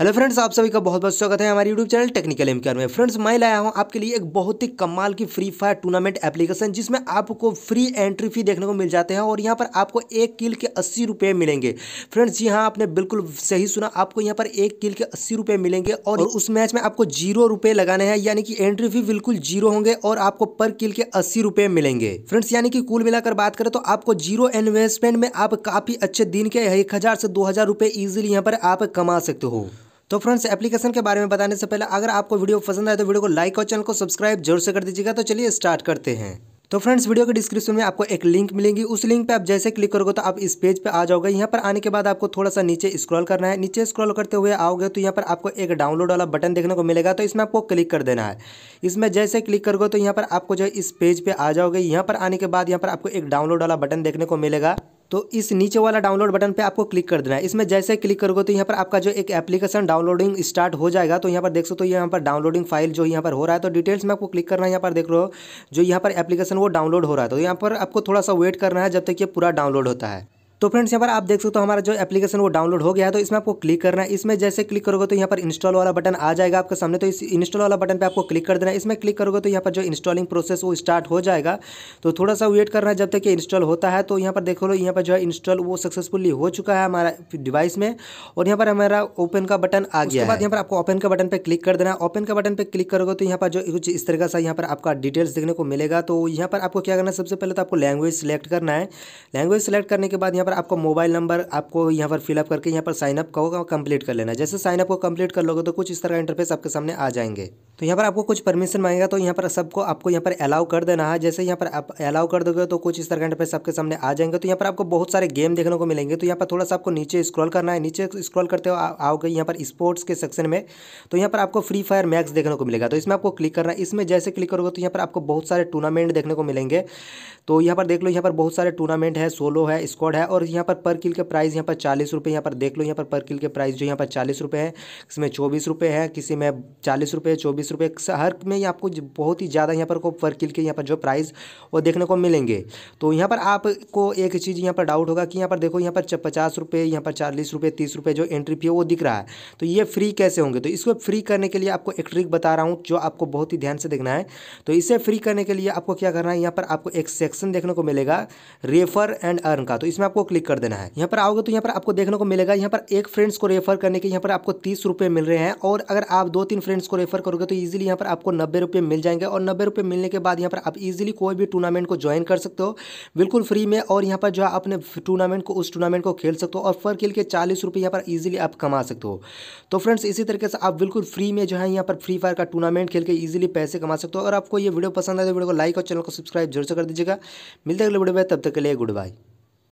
hello friends आप सभी का बहुत बहुत स्वागत है हमारे यूट्यूब चैनल टेक्निकल एम में फ्रेंड्स मैं लाया हूं आपके लिए एक बहुत ही कमाल की फ्री फायर टूर्नामेंट एप्लीकेशन जिसमें आपको फ्री एंट्री फी देखने को मिल जाते हैं और यहां पर आपको एक किल के अस्सी रुपये मिलेंगे फ्रेंड्स जी हाँ आपने बिल्कुल सही सुना आपको यहाँ पर एक किल के अस्सी रुपये मिलेंगे और उस मैच में आपको जीरो रुपये लगाने हैं यानी कि एंट्री फी बिल्कुल जीरो होंगे और आपको पर किल के अस्सी रुपये मिलेंगे फ्रेंड्स यानी कि कुल मिलाकर बात करें तो आपको जीरो इन्वेस्टमेंट में आप काफ़ी अच्छे दिन के एक से दो हज़ार ईजिली यहाँ पर आप कमा सकते हो तो फ्रेंड्स एप्लीकेशन के बारे में बताने से पहले अगर आपको वीडियो पसंद आए तो वीडियो को लाइक और चैनल को सब्सक्राइब जरूर से कर दीजिएगा तो चलिए स्टार्ट करते हैं तो फ्रेंड्स वीडियो के डिस्क्रिप्शन में आपको एक लिंक मिलेगी उस लिंक पे आप जैसे क्लिक करोगे तो आप इस पेज पे आ जाओगे यहाँ पर आने के बाद आपको थोड़ा सा नीचे स्क्रॉल करना है नीचे स्क्रॉल करते हुए आओगे तो यहाँ पर आपको एक डाउनलोड वाला बटन देखने को मिलेगा तो इसमें आपको क्लिक कर देना है इसमें जैसे क्लिक करोगे तो यहाँ पर आपको जो इस पेज पर आ जाओगे यहाँ पर आने के बाद यहाँ पर आपको एक डाउनलोड वाला बटन देखने को मिलेगा तो इस नीचे वाला डाउनलोड बटन पे आपको क्लिक कर देना है इसमें जैसे क्लिक करोगे तो यहाँ पर आपका जो एक एप्लीकेशन डाउनलोडिंग स्टार्ट हो जाएगा तो यहाँ पर देख सकते हो तो यहाँ पर डाउनलोडिंग फाइल जो यहाँ पर हो रहा है तो डिटेल्स में आपको क्लिक करना है यहाँ पर देख रहे हो जो यहाँ पर एप्लीकेशन वो डाउनलोड हो रहा है तो यहाँ पर आपको थोड़ा सा वेट करना है जब तक ये पूरा डाउनलोड होता है तो फ्रेंड्स यहाँ पर आप देख सकते हो हमारा जो एप्लीकेशन वो डाउनलोड हो गया है तो इसमें आपको क्लिक करना है इसमें जैसे क्लिक करोगे तो यहाँ पर इंस्टॉल वाला बटन आ जाएगा आपके सामने तो इस इंस्टॉल वाला बटन पर आपको क्लिक कर देना है इसमें क्लिक करोगे तो यहाँ पर जो इंस्टॉलिंग प्रोसेस वो स्टार्ट हो जाएगा तो थोड़ा सा वेट करना है जब तक ये इंस्टॉल होता है तो यहाँ पर देखो लो यहाँ पर जो है इंस्टॉल वो सक्सेसफुली हो चुका है हमारा डिवाइस में और यहाँ पर हमारा ओपन का बटन आ गया बाद यहाँ पर आपको ओपन का बटन पर क्लिक कर देना है ओपन का बटन पर क्लिक करोगे तो यहाँ पर जो कुछ इस तरह का यहाँ पर आपका डिटेल्स देखने को मिलेगा तो यहाँ पर आपको क्या करना है सबसे पहले तो आपको लैंग्वेज सेलेक्ट करना है लैंग्वेज सेलेक्ट करने के बाद यहाँ पर आपको मोबाइल नंबर आपको यहाँ पर फिलअप करके यहाँ पर साइनअप को कंप्लीट कर लेना जैसे साइनअप को कंप्लीट कर लोगे तो कुछ इस तरह इंटरफेस आपके सामने आ जाएंगे तो यहाँ पर आपको कुछ परमिशन मांगेगा तो यहाँ पर सबको आपको यहाँ पर अलाउ कर देना है जैसे यहाँ पर आप अलाउ कर दोगे तो कुछ इस तरह इंटरफेस आपके सामने आ जाएंगे तो यहाँ पर आपको बहुत सारे गेम देखने को मिलेंगे तो यहाँ पर थोड़ा सा आपको नीचे स्क्रॉल करना है नीचे स्क्रॉल करते हो आओगे यहाँ पर स्पोर्ट्स के सेक्शन में तो यहाँ पर आपको फ्री फायर मैक्स देखने को मिलेगा तो इसमें आपको क्लिक करना है इसमें जैसे क्लिक करोगे तो यहाँ पर आपको बहुत सारे टूर्नामेंट देखने को मिलेंगे तो यहाँ पर देख लो यहाँ पर बहुत सारे टूर्नामेंट है सोलो है स्क्वाड है और यहाँ पर पर किल के प्राइस यहाँ पर चालीस रुपये यहाँ पर देख लो यहाँ पर पर किल के प्राइस जो यहाँ पर चालीस रुपये है इसमें चौबीस रुपये है किसी में चालीस रुपये चौबीस रुपये हर में आपको बहुत ही ज़्यादा यहाँ पर को पर किल के यहाँ पर जो प्राइस वो देखने को मिलेंगे तो यहाँ पर आपको एक चीज़ यहाँ पर डाउट होगा कि यहाँ पर देखो यहाँ पर पचास रुपये यहाँ पर चालीस रुपये तीस रुपये जो एंट्री फी है वो दिख रहा है तो ये फ्री कैसे होंगे तो इसको फ्री करने के लिए आपको एक ट्रिक बता रहा हूँ जो आपको बहुत ही ध्यान से देखना है तो इसे फ्री करने के लिए आपको क्या करना है यहाँ पर आपको एक सेक्शन देखने को मिलेगा रेफर एंड अर्न का तो इसमें आपको क्लिक कर देना है यहाँ पर आओगे तो यहाँ पर आपको देखने को मिलेगा यहाँ पर एक फ्रेंड्स को रेफर करने के यहाँ पर आपको तीस रुपये मिल रहे हैं और अगर आप दो तीन फ्रेंड्स को रेफर करोगे तो ईजिली यहाँ पर आपको नब्बे रुपये मिल जाएंगे और नब्बे रुपये मिलने के बाद यहाँ पर आप इजिली कोई भी टूर्नामेंट को ज्वाइन कर सकते हो बिल्कुल फ्री में और यहाँ पर जो अपने टूर्नामेंट को उस टूर्नामेंट को खेल सकते हो और फर खेल के चालीस रुपए यहाँ पर ईजिली आप कमा सकते हो तो फ्रेंड्स इसी तरीके से आप बिल्कुल फ्री में जो है यहाँ पर फ्री फायर का टूर्नामेंट खेल के इजिली पैसे कमा सकते हो और आपको ये वीडियो पसंद आए तो वीडियो को लाइक और चैनल को सब्सक्राइब जरूर से कर दीजिएगा मिलते अगले वीडियो में तब तक के लिए गुड बाय